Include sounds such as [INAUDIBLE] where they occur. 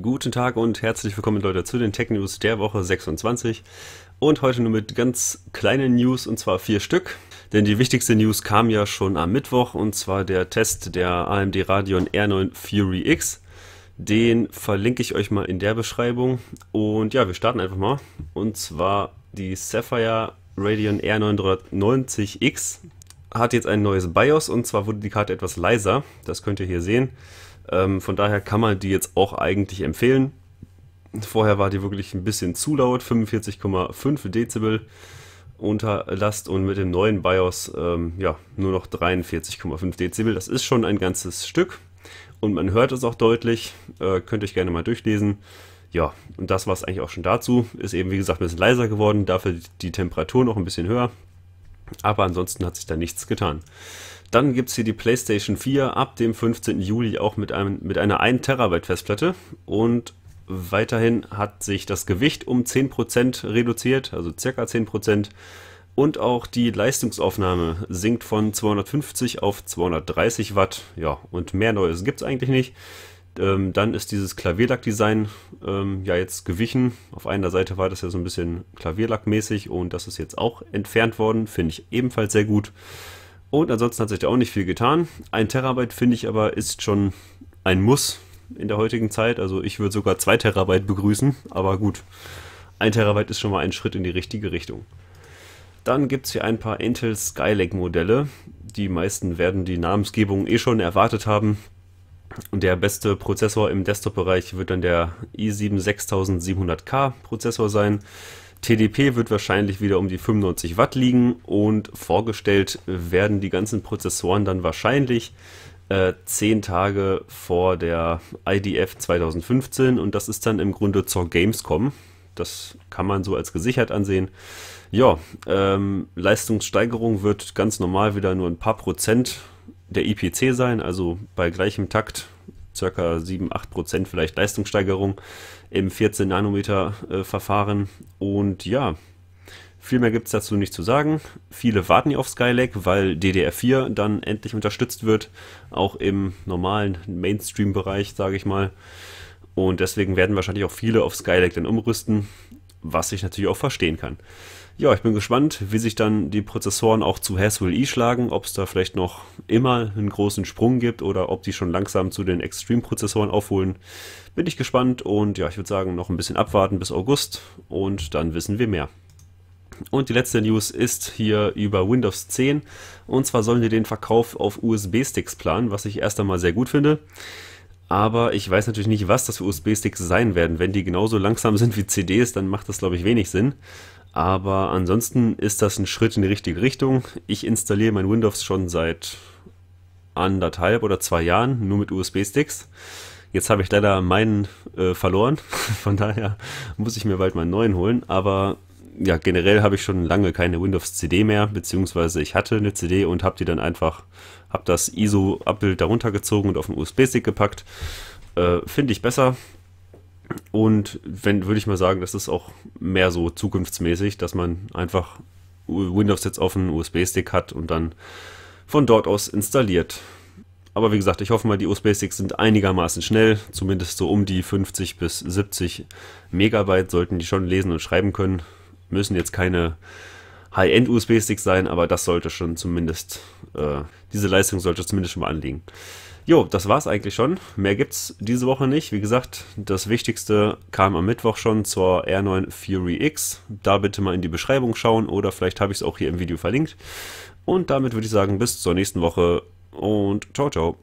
Guten Tag und herzlich willkommen Leute zu den Tech News der Woche 26 und heute nur mit ganz kleinen News und zwar vier Stück, denn die wichtigste News kam ja schon am Mittwoch und zwar der Test der AMD Radeon R9 Fury X. Den verlinke ich euch mal in der Beschreibung und ja, wir starten einfach mal und zwar die Sapphire Radeon R990X hat jetzt ein neues BIOS und zwar wurde die Karte etwas leiser. Das könnt ihr hier sehen. Ähm, von daher kann man die jetzt auch eigentlich empfehlen. Vorher war die wirklich ein bisschen zu laut, 45,5 Dezibel unter Last und mit dem neuen BIOS ähm, ja, nur noch 43,5 Dezibel. Das ist schon ein ganzes Stück und man hört es auch deutlich. Äh, könnt ihr euch gerne mal durchlesen ja, und das war es eigentlich auch schon dazu. Ist eben, wie gesagt, ein bisschen leiser geworden, dafür die Temperatur noch ein bisschen höher. Aber ansonsten hat sich da nichts getan. Dann gibt es hier die PlayStation 4 ab dem 15. Juli auch mit, einem, mit einer 1 Terabyte Festplatte. Und weiterhin hat sich das Gewicht um 10% reduziert, also circa 10%. Und auch die Leistungsaufnahme sinkt von 250 auf 230 Watt. Ja, und mehr Neues gibt es eigentlich nicht. Ähm, dann ist dieses Klavierlackdesign ähm, ja jetzt gewichen. Auf einer Seite war das ja so ein bisschen Klavierlack-mäßig und das ist jetzt auch entfernt worden. Finde ich ebenfalls sehr gut. Und ansonsten hat sich da auch nicht viel getan. Ein Terabyte finde ich aber ist schon ein Muss in der heutigen Zeit. Also ich würde sogar zwei Terabyte begrüßen, aber gut. Ein Terabyte ist schon mal ein Schritt in die richtige Richtung. Dann gibt es hier ein paar Intel Skylake Modelle. Die meisten werden die Namensgebung eh schon erwartet haben. Der beste Prozessor im Desktop-Bereich wird dann der i7 6700K Prozessor sein. TDP wird wahrscheinlich wieder um die 95 Watt liegen und vorgestellt werden die ganzen Prozessoren dann wahrscheinlich äh, zehn Tage vor der IDF 2015 und das ist dann im Grunde zur Gamescom. Das kann man so als gesichert ansehen. Ja, ähm, Leistungssteigerung wird ganz normal wieder nur ein paar Prozent der IPC sein, also bei gleichem Takt circa 7, 8 Prozent vielleicht Leistungssteigerung im 14-Nanometer-Verfahren. Äh, Und ja, viel mehr gibt es dazu nicht zu sagen. Viele warten ja auf Skylake, weil DDR4 dann endlich unterstützt wird, auch im normalen Mainstream-Bereich, sage ich mal. Und deswegen werden wahrscheinlich auch viele auf Skylake dann umrüsten, was ich natürlich auch verstehen kann. Ja, ich bin gespannt, wie sich dann die Prozessoren auch zu Haswell E schlagen, ob es da vielleicht noch immer einen großen Sprung gibt oder ob die schon langsam zu den Extreme-Prozessoren aufholen. Bin ich gespannt und ja, ich würde sagen, noch ein bisschen abwarten bis August und dann wissen wir mehr. Und die letzte News ist hier über Windows 10. Und zwar sollen die den Verkauf auf USB-Sticks planen, was ich erst einmal sehr gut finde. Aber ich weiß natürlich nicht, was das für USB-Sticks sein werden. Wenn die genauso langsam [LAUGHS] sind wie CDs, dann macht das, glaube ich, wenig Sinn. Aber ansonsten ist das ein Schritt in die richtige Richtung. Ich installiere mein Windows schon seit anderthalb oder zwei Jahren, nur mit USB-Sticks. Jetzt habe ich leider meinen äh, verloren, [LAUGHS] von daher muss ich mir bald meinen neuen holen. Aber ja, generell habe ich schon lange keine Windows-CD mehr, beziehungsweise ich hatte eine CD und habe die dann einfach, habe das ISO-Abbild darunter gezogen und auf den USB-Stick gepackt. Äh, Finde ich besser, und wenn, würde ich mal sagen, das ist auch mehr so zukunftsmäßig, dass man einfach Windows jetzt auf einen USB-Stick hat und dann von dort aus installiert. Aber wie gesagt, ich hoffe mal, die USB-Sticks sind einigermaßen schnell. Zumindest so um die 50 bis 70 Megabyte sollten die schon lesen und schreiben können. Müssen jetzt keine High-End-USB-Sticks sein, aber das sollte schon zumindest äh, diese Leistung sollte zumindest schon mal anliegen. Jo, das war's eigentlich schon. Mehr gibt's diese Woche nicht. Wie gesagt, das Wichtigste kam am Mittwoch schon zur R9 Fury X. Da bitte mal in die Beschreibung schauen oder vielleicht habe ich es auch hier im Video verlinkt. Und damit würde ich sagen, bis zur nächsten Woche und ciao, ciao.